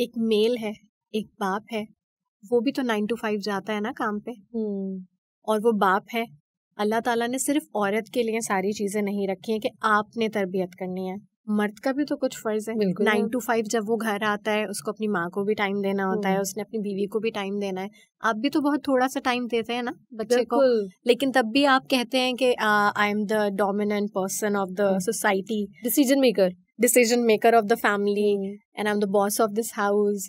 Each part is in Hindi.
एक मेल है एक बाप है वो भी तो नाइन टू फाइव जाता है ना काम पे हम्म। और वो बाप है अल्लाह ताला ने सिर्फ औरत के लिए सारी चीज़ें नहीं रखी हैं कि आपने तरबियत करनी है मर्द का भी तो कुछ फ़र्ज है नाइन टू फाइव जब वो घर आता है उसको अपनी माँ को भी टाइम देना होता है हम्म। उसने अपनी बीवी को भी टाइम देना है आप भी तो बहुत थोड़ा सा टाइम देते हैं ना बच्चे को लेकिन तब भी आप कहते हैं कि I am the dominant person of the society decision maker decision maker of the family and I am the boss of this house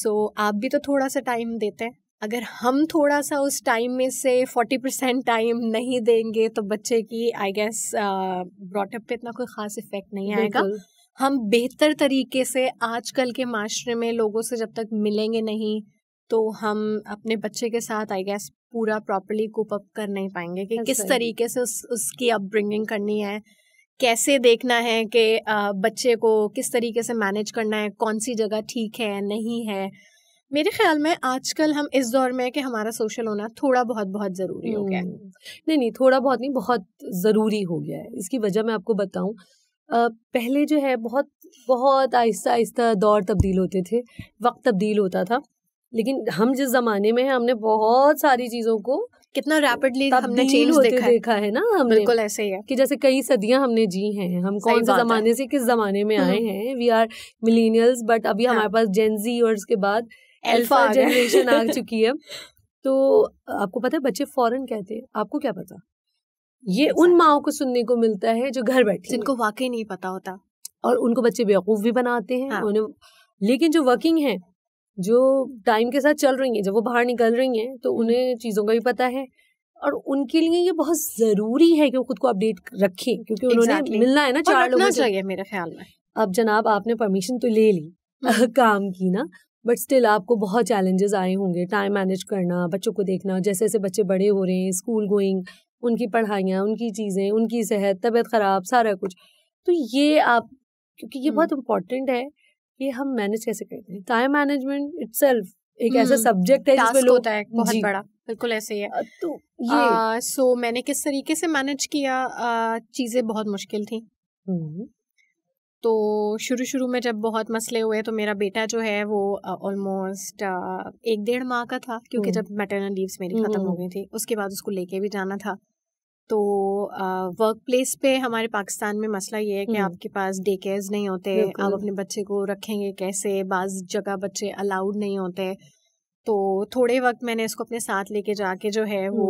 so आप भी तो थोड़ा सा टाइम देते हैं अगर हम थोड़ा सा उस टाइम में से फोर्टी परसेंट टाइम नहीं देंगे तो बच्चे की आई गेस ब्रॉटअप पे इतना कोई खास इफेक्ट नहीं आएगा हम बेहतर तरीके से आजकल के माशरे में लोगों से जब तक मिलेंगे नहीं तो हम अपने बच्चे के साथ आई गेस पूरा प्रॉपरली कोप अप कर नहीं पाएंगे कि किस तरीके से उस उसकी अपब्रिंगिंग करनी है कैसे देखना है कि बच्चे को किस तरीके से मैनेज करना है कौन सी जगह ठीक है नहीं है मेरे ख्याल में आजकल हम इस दौर में कि हमारा सोशल होना थोड़ा बहुत बहुत ज़रूरी हो गया है हम्म। नहीं नहीं थोड़ा बहुत नहीं बहुत ज़रूरी हो गया है इसकी वजह मैं आपको बताऊं पहले जो है बहुत बहुत आहिस्ता आहिस्ता दौर तब्दील होते थे वक्त तब्दील होता था लेकिन हम जिस ज़माने में हैं हमने बहुत सारी चीज़ों को कितना रैपिडली हमने चेंज देखा, देखा है ना हम बिल्कुल ऐसे ही है कि जैसे कई सदियां हमने जी हैं हम कौन से जमाने से किस जमाने में आए हम्म। हैं वी आर मिलीनियल्स बट अभी हाँ। हमारे पास जेनजी और उसके बाद एल्फा जनरेशन आ चुकी है तो आपको पता है बच्चे फॉरन कहते हैं आपको क्या पता ये उन माओ को सुनने को मिलता है जो घर बैठे जिनको वाकई नहीं पता होता और उनको बच्चे बेवकूफ़ भी बनाते हैं हाँ। उन्हें लेकिन जो वर्किंग है जो टाइम के साथ चल रही हैं जब वो बाहर निकल रही हैं तो उन्हें चीज़ों का भी पता है और उनके लिए ये बहुत ज़रूरी है कि वो खुद को अपडेट रखें क्योंकि उन्होंने exactly. मिलना है ना चार लोगों चाहिए मेरे ख्याल में अब जनाब आपने परमिशन तो ले ली हम्म। काम की ना बट स्टिल आपको बहुत चैलेंजेस आए होंगे टाइम मैनेज करना बच्चों को देखना जैसे जैसे बच्चे बड़े हो रहे हैं स्कूल गोइंग उनकी पढ़ाइयाँ उनकी चीज़ें उनकी सेहत तबीयत ख़राब सारा कुछ तो ये आप क्योंकि ये हम्म। बहुत इम्पोर्टेंट है कि हम मैनेज कैसे करते हैं टाइम मैनेजमेंट इट एक ऐसा सब्जेक्ट हम्म, है जिसमें लोग होता है बहुत बड़ा बिल्कुल ऐसे ही है तो ये सो uh, so, मैंने किस तरीके से मैनेज किया uh, चीज़ें बहुत मुश्किल थी हम्म। तो शुरू शुरू में जब बहुत मसले हुए तो मेरा बेटा जो है वो ऑलमोस्ट एक डेढ़ माह का था क्योंकि हम्म। जब मैटरनल लीव्स मेरी ख़त्म हो गई थी उसके बाद उसको लेके भी जाना था तो वर्क प्लेस पे हमारे पाकिस्तान में मसला ये है कि आपके पास डे केयर्स नहीं होते आप अपने बच्चे को रखेंगे कैसे बाज जगह बच्चे अलाउड नहीं होते तो थोड़े वक्त मैंने इसको अपने साथ लेके जाके जो है वो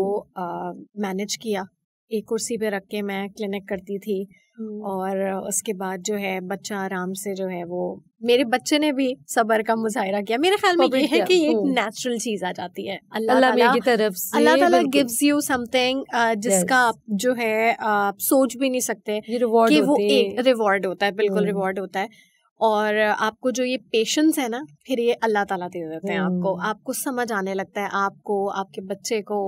मैनेज किया एक कुर्सी पे रख के मैं क्लिनिक करती थी हम्म। और उसके बाद जो है बच्चा आराम से जो है वो मेरे बच्चे ने भी सबर का मुजाहरा किया मेरे ख्याल में ये है कि एक नेचुरल हम्म। चीज आ जाती है अल्लाह की तरफ से अल्लाह ताला गिव्स यू समथिंग जिसका आप जो है आप सोच भी नहीं सकते कि वो एक रिवॉर्ड होता है बिल्कुल रिवॉर्ड हम्म। होता है और आपको जो ये पेशेंस है ना फिर ये अल्लाह ताला दे देते हैं आपको आपको समझ आने लगता है आपको आपके बच्चे को